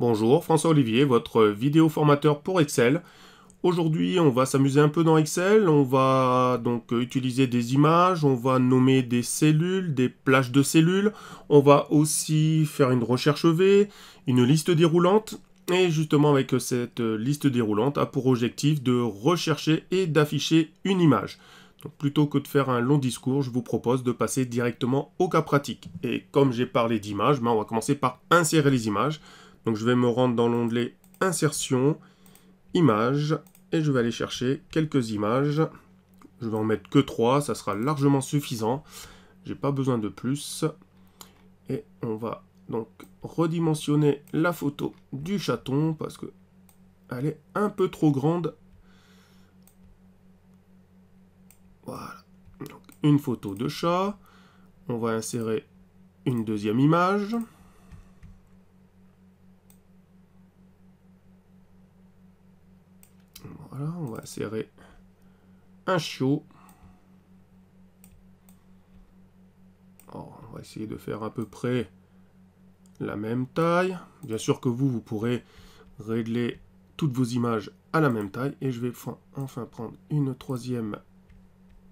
Bonjour, François Olivier, votre vidéo formateur pour Excel. Aujourd'hui, on va s'amuser un peu dans Excel, on va donc utiliser des images, on va nommer des cellules, des plages de cellules, on va aussi faire une recherche V, une liste déroulante, et justement avec cette liste déroulante a pour objectif de rechercher et d'afficher une image. Donc plutôt que de faire un long discours, je vous propose de passer directement au cas pratique. Et comme j'ai parlé d'images, ben on va commencer par insérer les images. Donc je vais me rendre dans l'onglet Insertion, Images, et je vais aller chercher quelques images. Je vais en mettre que 3, ça sera largement suffisant. n'ai pas besoin de plus. Et on va donc redimensionner la photo du chaton parce que elle est un peu trop grande. Voilà. Donc, une photo de chat. On va insérer une deuxième image. Voilà, on va serrer un chiot. Oh, on va essayer de faire à peu près la même taille. Bien sûr que vous, vous pourrez régler toutes vos images à la même taille. Et je vais enfin prendre une troisième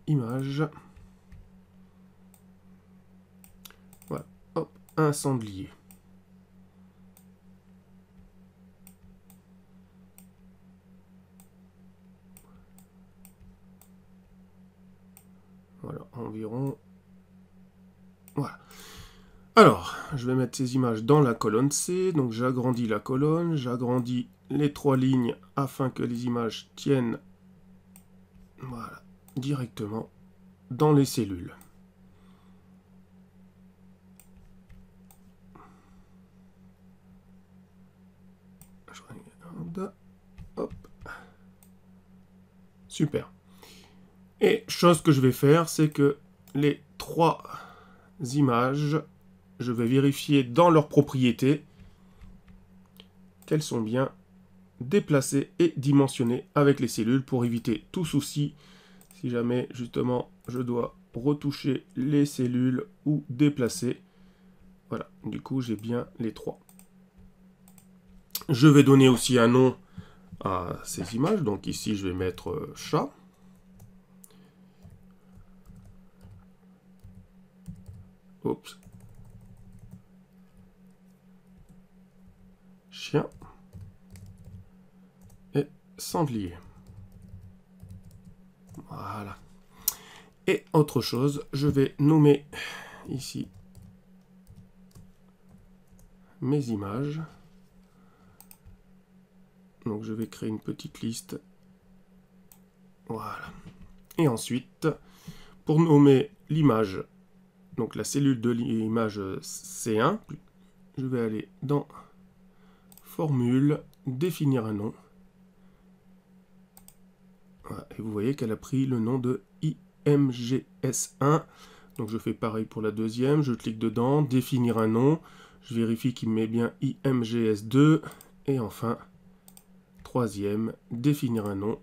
image. Voilà, hop, un sanglier. Voilà. Alors, je vais mettre ces images dans la colonne C. Donc j'agrandis la colonne, j'agrandis les trois lignes afin que les images tiennent directement dans les cellules. Super. Et chose que je vais faire, c'est que les trois images, je vais vérifier dans leurs propriétés qu'elles sont bien déplacées et dimensionnées avec les cellules pour éviter tout souci si jamais justement je dois retoucher les cellules ou déplacer. Voilà, du coup j'ai bien les trois. Je vais donner aussi un nom à ces images, donc ici je vais mettre euh, chat. Chien. Et sanglier. Voilà. Et autre chose, je vais nommer ici mes images. Donc je vais créer une petite liste. Voilà. Et ensuite, pour nommer l'image donc la cellule de l'image euh, C1. Je vais aller dans Formule, définir un nom. et vous voyez qu'elle a pris le nom de IMGS1. Donc je fais pareil pour la deuxième, je clique dedans, définir un nom, je vérifie qu'il met bien IMGS2, et enfin, troisième, définir un nom,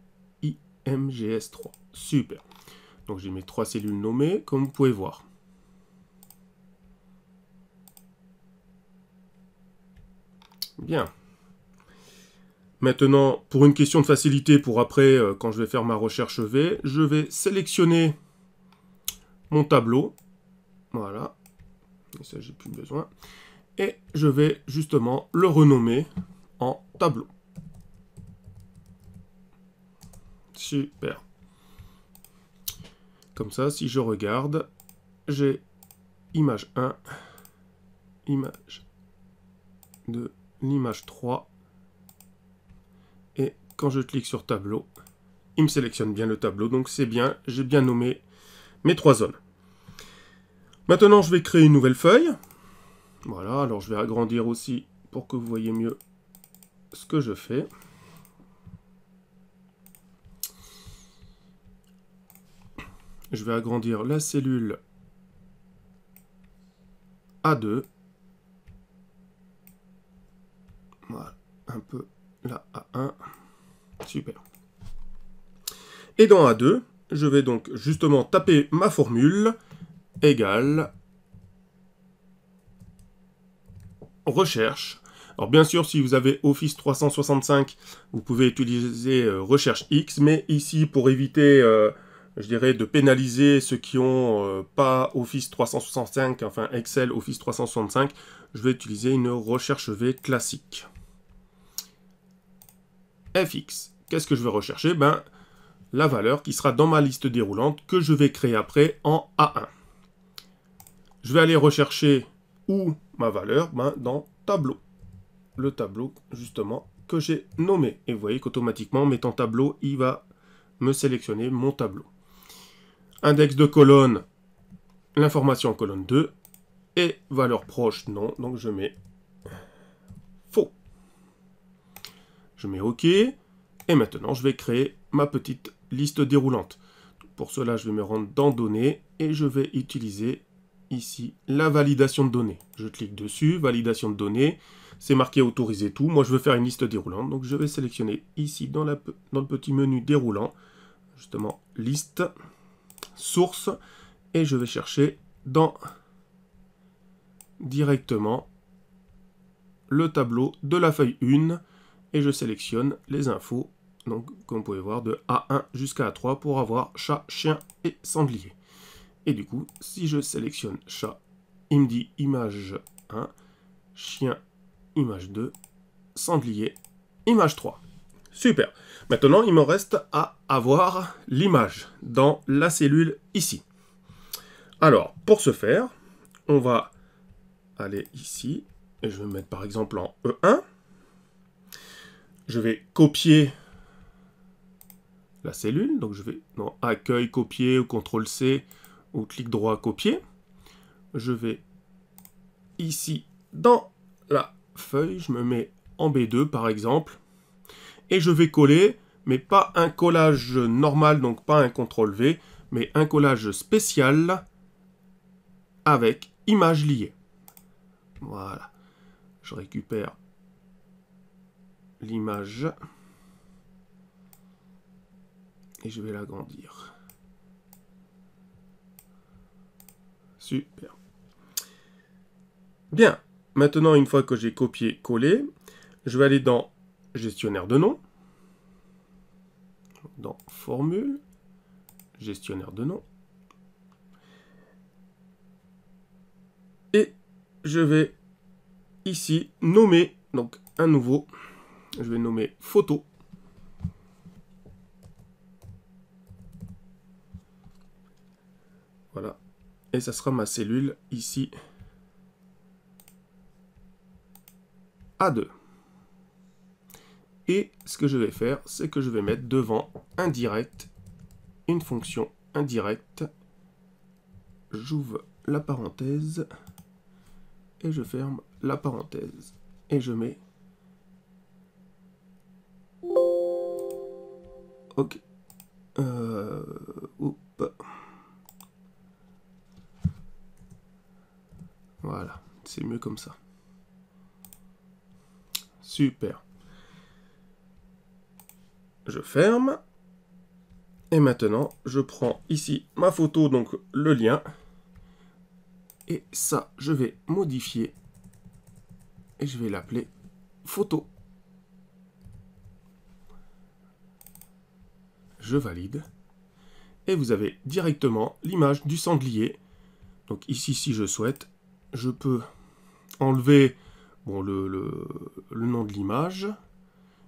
IMGS3. Super. Donc j'ai mes trois cellules nommées, comme vous pouvez voir. Bien. Maintenant, pour une question de facilité, pour après, euh, quand je vais faire ma recherche V, je vais sélectionner mon tableau. Voilà. Et ça, j'ai plus besoin. Et je vais justement le renommer en tableau. Super. Comme ça, si je regarde, j'ai image 1, image 2, l'image 3. Et quand je clique sur tableau, il me sélectionne bien le tableau. Donc c'est bien, j'ai bien nommé mes trois zones. Maintenant, je vais créer une nouvelle feuille. Voilà, alors je vais agrandir aussi pour que vous voyez mieux ce que je fais. Je vais agrandir la cellule A2. un peu là A1. Super. Et dans A2, je vais donc justement taper ma formule égale recherche. Alors bien sûr, si vous avez Office 365, vous pouvez utiliser euh, recherche X, mais ici, pour éviter, euh, je dirais, de pénaliser ceux qui n'ont euh, pas Office 365, enfin Excel Office 365, je vais utiliser une recherche V classique fx. Qu'est-ce que je vais rechercher Ben, la valeur qui sera dans ma liste déroulante que je vais créer après en A1. Je vais aller rechercher où ma valeur ben, Dans tableau. Le tableau, justement, que j'ai nommé. Et vous voyez qu'automatiquement, mettant tableau, il va me sélectionner mon tableau. Index de colonne, l'information en colonne 2. Et valeur proche, non. Donc je mets Je mets OK. Et maintenant, je vais créer ma petite liste déroulante. Pour cela, je vais me rendre dans Données et je vais utiliser ici la validation de données. Je clique dessus, validation de données. C'est marqué autoriser tout. Moi, je veux faire une liste déroulante. Donc, je vais sélectionner ici dans, dans le petit menu déroulant, justement, liste, source. Et je vais chercher dans directement le tableau de la feuille 1 et je sélectionne les infos, donc comme vous pouvez voir, de A1 jusqu'à A3 pour avoir chat, chien et sanglier. Et du coup, si je sélectionne chat, il me dit image 1, chien, image 2, sanglier, image 3. Super. Maintenant, il me reste à avoir l'image dans la cellule ici. Alors, pour ce faire, on va aller ici, et je vais me mettre par exemple en E1 je vais copier la cellule. Donc je vais dans accueil, copier ou contrôle C ou clic droit, copier. Je vais ici dans la feuille, je me mets en B2 par exemple. Et je vais coller, mais pas un collage normal, donc pas un contrôle V, mais un collage spécial avec image liée. Voilà. Je récupère l'image et je vais l'agrandir. Super. Bien. Maintenant, une fois que j'ai copié-collé, je vais aller dans gestionnaire de nom, dans formule, gestionnaire de nom, et je vais ici nommer donc un nouveau je vais nommer photo. Voilà. Et ça sera ma cellule ici. A2. Et ce que je vais faire, c'est que je vais mettre devant indirect une fonction indirecte. J'ouvre la parenthèse et je ferme la parenthèse. Et je mets ok. Euh, voilà, c'est mieux comme ça. Super. Je ferme. Et maintenant, je prends ici ma photo, donc le lien. Et ça, je vais modifier. Et je vais l'appeler photo. je valide. Et vous avez directement l'image du sanglier. Donc ici, si je souhaite, je peux enlever bon, le, le nom de l'image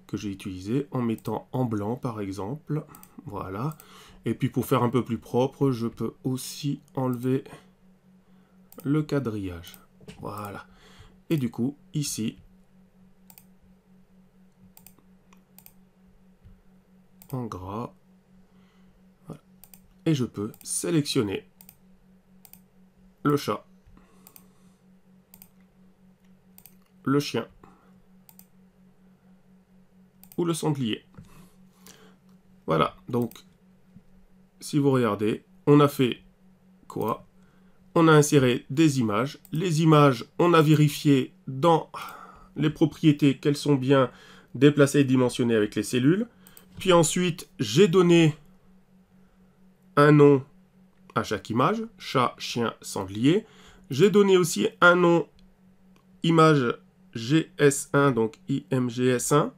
que j'ai utilisé en mettant en blanc par exemple. Voilà. Et puis pour faire un peu plus propre, je peux aussi enlever le quadrillage. Voilà. Et du coup, ici, en gras, et je peux sélectionner le chat, le chien ou le sanglier. Voilà, donc si vous regardez, on a fait quoi On a inséré des images. Les images, on a vérifié dans les propriétés qu'elles sont bien déplacées et dimensionnées avec les cellules. Puis ensuite, j'ai donné un nom à chaque image, chat, chien, sanglier. J'ai donné aussi un nom image GS1, donc IMGS1.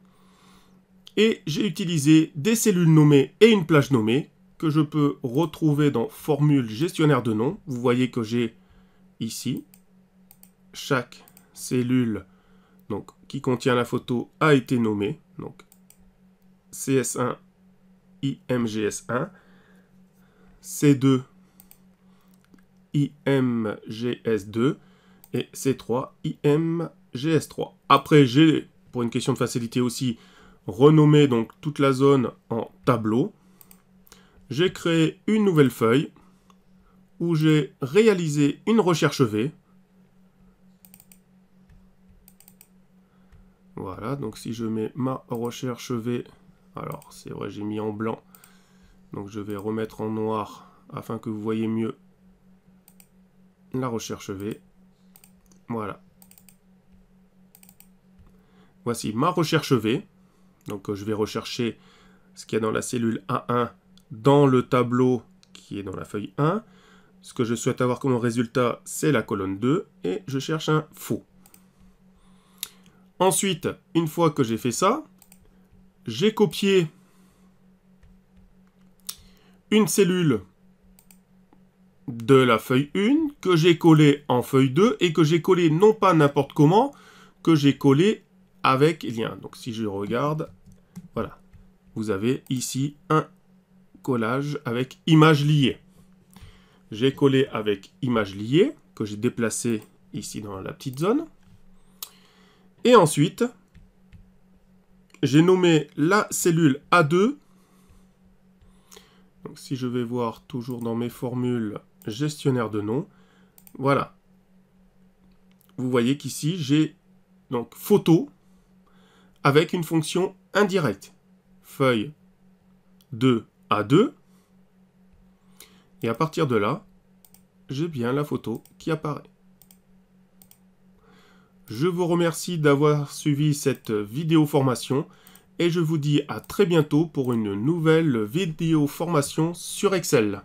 Et j'ai utilisé des cellules nommées et une plage nommée que je peux retrouver dans formule gestionnaire de noms. Vous voyez que j'ai ici chaque cellule donc, qui contient la photo a été nommée. Donc CS1, IMGS1. C2 IMGS2 et C3 IMGS3. Après, j'ai, pour une question de facilité aussi, renommé donc toute la zone en tableau. J'ai créé une nouvelle feuille où j'ai réalisé une recherche V. Voilà, donc si je mets ma recherche V, alors c'est vrai, j'ai mis en blanc donc je vais remettre en noir afin que vous voyez mieux la recherche V. Voilà. Voici ma recherche V. Donc euh, je vais rechercher ce qu'il y a dans la cellule A1 dans le tableau qui est dans la feuille 1. Ce que je souhaite avoir comme résultat, c'est la colonne 2 et je cherche un faux. Ensuite, une fois que j'ai fait ça, j'ai copié une cellule de la feuille 1 que j'ai collée en feuille 2 et que j'ai collée non pas n'importe comment, que j'ai collée avec lien. Donc si je regarde, voilà, vous avez ici un collage avec image liée. J'ai collé avec image liée que j'ai déplacé ici dans la petite zone. Et ensuite, j'ai nommé la cellule A2 donc, si je vais voir toujours dans mes formules gestionnaire de nom, voilà. Vous voyez qu'ici, j'ai donc photo avec une fonction indirecte. Feuille 2 à 2. Et à partir de là, j'ai bien la photo qui apparaît. Je vous remercie d'avoir suivi cette vidéo formation et je vous dis à très bientôt pour une nouvelle vidéo formation sur Excel.